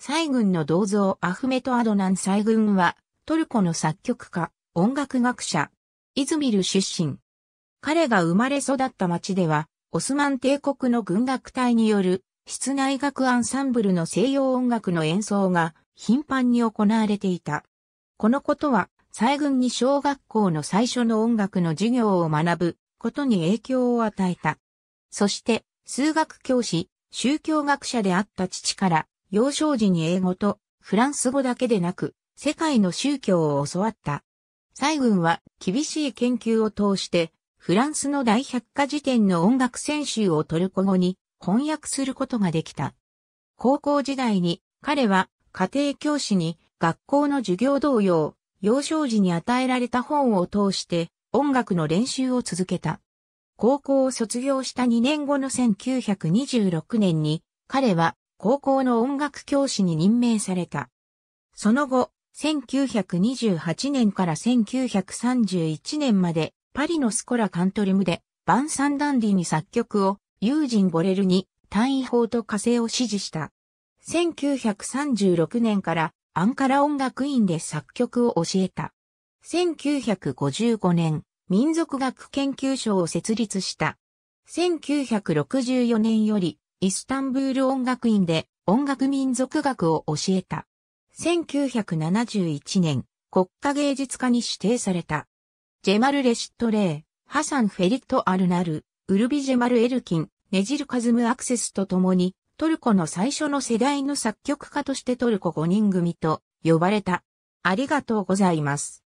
西軍の銅像アフメト・アドナン西軍は、トルコの作曲家、音楽学者、イズミル出身。彼が生まれ育った町では、オスマン帝国の軍楽隊による室内楽アンサンブルの西洋音楽の演奏が頻繁に行われていた。このことは、西軍に小学校の最初の音楽の授業を学ぶことに影響を与えた。そして、数学教師、宗教学者であった父から、幼少時に英語とフランス語だけでなく、世界の宗教を教わった。西軍は厳しい研究を通して、フランスの大百科事典の音楽選集をトルコ語に翻訳することができた。高校時代に彼は家庭教師に学校の授業同様、幼少時に与えられた本を通して音楽の練習を続けた。高校を卒業した2年後の1926年に彼は高校の音楽教師に任命された。その後、1928年から1931年までパリのスコラカントリムでバンサンダンディに作曲をユージン・ボレルに単位法と火星を支持した。1936年からアンカラ音楽院で作曲を教えた。1955年、民族学研究所を設立した。1964年よりイスタンブール音楽院で音楽民族学を教えた。1971年、国家芸術家に指定された。ジェマル・レシット・レイ、ハサン・フェリット・アルナル、ウルビ・ジェマル・エルキン、ネジル・カズム・アクセスと共に、トルコの最初の世代の作曲家としてトルコ5人組と呼ばれた。ありがとうございます。